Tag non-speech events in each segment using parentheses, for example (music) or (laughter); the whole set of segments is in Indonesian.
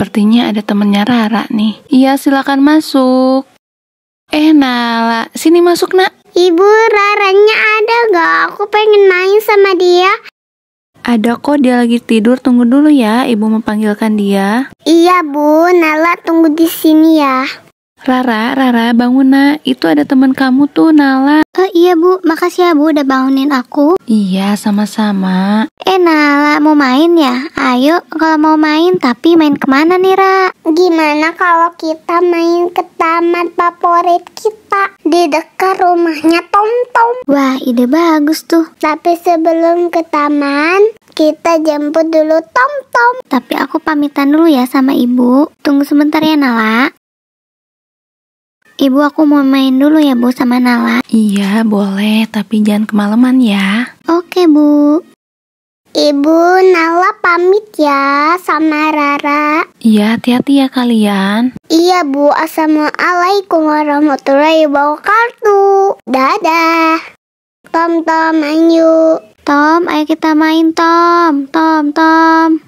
Sepertinya ada temennya Rara nih. Iya, silakan masuk. Eh, Nala, sini masuk, nak. Ibu, Raranya ada gak? Aku pengen main sama dia. Ada kok, dia lagi tidur. Tunggu dulu ya, ibu mempanggilkan dia. Iya, Bu. Nala tunggu di sini ya. Rara, Rara, bangun nak. Itu ada teman kamu tuh, Nala. Oh iya, Bu. Makasih ya, Bu, udah bangunin aku. Iya, sama-sama. Eh, Nala, mau main ya? Ayo, kalau mau main, tapi main kemana nih, Ra? Gimana kalau kita main ke taman favorit kita di dekat rumahnya Tom Tom? Wah, ide bagus tuh. Tapi sebelum ke taman, kita jemput dulu Tom Tom. Tapi aku pamitan dulu ya sama ibu. Tunggu sebentar ya Nala. Ibu aku mau main dulu ya Bu sama Nala. Iya boleh, tapi jangan kemalaman ya. Oke Bu. Ibu Nala pamit ya sama Rara. Iya hati-hati ya kalian. Iya Bu, Assalamualaikum warahmatullahi wabarakatuh. Dadah. Tom Tom main yuk. Tom, ayo kita main Tom. Tom Tom.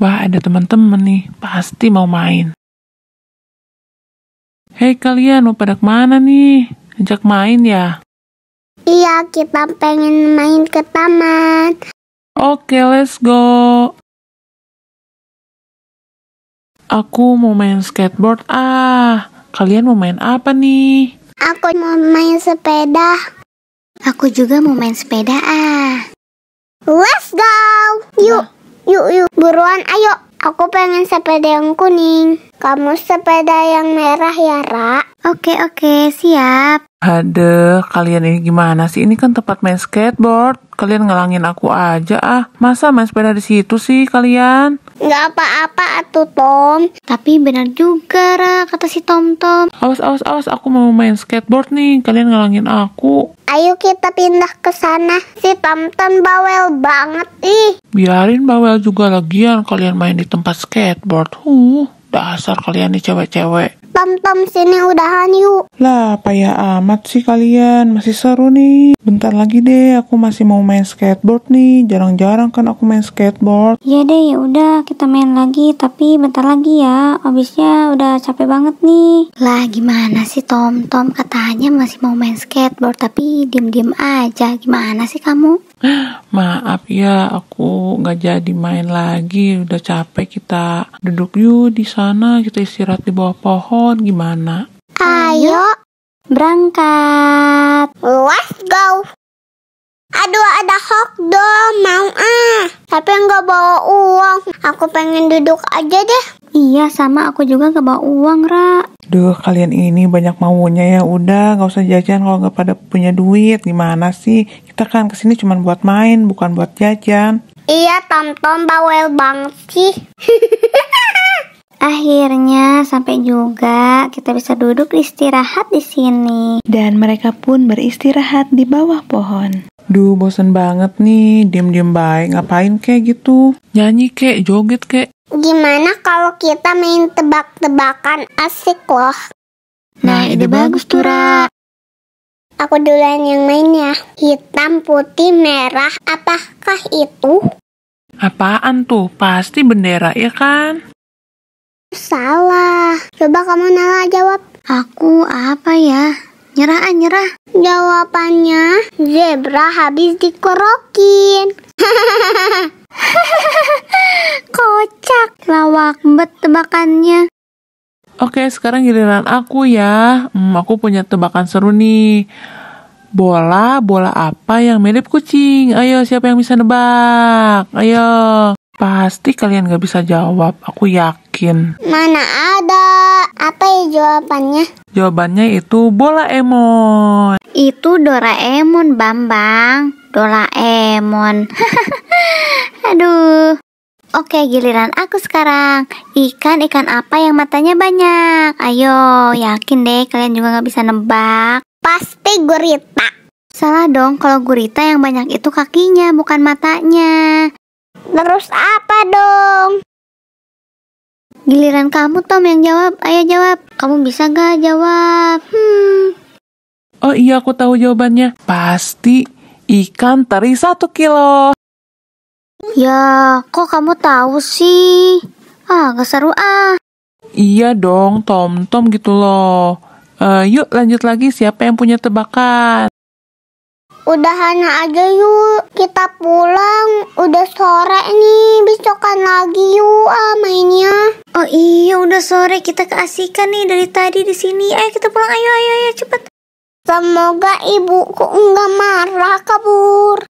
Wah ada teman-teman nih, pasti mau main. Hei kalian mau pada kemana nih? Ajak main ya? Iya, kita pengen main ke taman. Oke, let's go. Aku mau main skateboard ah. Kalian mau main apa nih? Aku mau main sepeda. Aku juga mau main sepeda ah. Let's go. Yuk, yuk, yuk. Buruan, ayo. Aku pengen sepeda yang kuning. Kamu sepeda yang merah ya, Ra? Oke, oke, siap. Aduh, kalian ini gimana sih? Ini kan tempat main skateboard. Kalian ngelangin aku aja ah. Masa main sepeda di situ sih kalian? Nggak apa-apa atuh Tom. Tapi benar juga Ra, kata si Tom Tom. Awas, awas, awas, aku mau main skateboard nih. Kalian ngalangin aku. Ayo kita pindah ke sana. Si Tom Tom bawel banget ih. Biarin bawel juga lagian kalian main di tempat skateboard. Huh, dasar kalian nih cewek-cewek. Tom Tom sini udahan yuk. Lah, payah amat sih kalian, masih seru nih. Bentar lagi deh, aku masih mau main skateboard nih. Jarang-jarang kan aku main skateboard. Iya deh, ya udah kita main lagi, tapi bentar lagi ya. Abisnya udah capek banget nih. Lah, gimana sih Tom Tom katanya masih mau main skateboard tapi diem-diem aja. Gimana sih kamu? maaf ya aku nggak jadi main lagi udah capek kita duduk yuk di sana kita istirahat di bawah pohon gimana ayo berangkat let's go Aduh ada dog mau ah Tapi nggak bawa uang Aku pengen duduk aja deh Iya sama aku juga nggak bawa uang Ra Duh kalian ini banyak maunya ya udah nggak usah jajan kalau nggak pada punya duit gimana sih kita kan kesini cuma buat main bukan buat jajan Iya Tom Tom bawel banget sih (laughs) Akhirnya sampai juga kita bisa duduk istirahat di sini dan mereka pun beristirahat di bawah pohon Duh bosen banget nih, diem-diem baik, ngapain kek gitu? Nyanyi kek, joget kek. Gimana kalau kita main tebak-tebakan asik loh? Nah, ide bagus tuh, Ra. Aku duluan yang main ya. Hitam, putih, merah, apakah itu? Apaan tuh? Pasti bendera, ya kan? Salah. Coba kamu Nala jawab. Aku apa ya? Nyerah ah, nyerah. Jawabannya, zebra habis dikorokin. (laughs) Kocak. Lawak bet tebakannya. Oke, sekarang giliran aku ya. Hmm, aku punya tebakan seru nih. Bola, bola apa yang mirip kucing? Ayo, siapa yang bisa nebak? Ayo. Pasti kalian gak bisa jawab, aku yakin mungkin. Mana ada? Apa ya jawabannya? Jawabannya itu bola emon. Itu Doraemon, Bambang. Doraemon. (laughs) Aduh. Oke, giliran aku sekarang. Ikan-ikan apa yang matanya banyak? Ayo, yakin deh kalian juga nggak bisa nebak. Pasti gurita. Salah dong, kalau gurita yang banyak itu kakinya, bukan matanya. Terus apa dong? Giliran kamu Tom yang jawab, ayo jawab. Kamu bisa gak jawab? Hmm. Oh iya aku tahu jawabannya. Pasti ikan teri satu kilo. Ya, kok kamu tahu sih? Ah, gak seru ah. Iya dong, Tom Tom gitu loh. Uh, yuk lanjut lagi siapa yang punya tebakan udahan aja yuk. Kita pulang, udah sore nih. Besokan lagi yuk ah, mainnya. Oh iya, udah sore kita keasikan nih dari tadi di sini. Ayo kita pulang, ayo ayo ayo cepet. Semoga ibuku nggak marah kabur.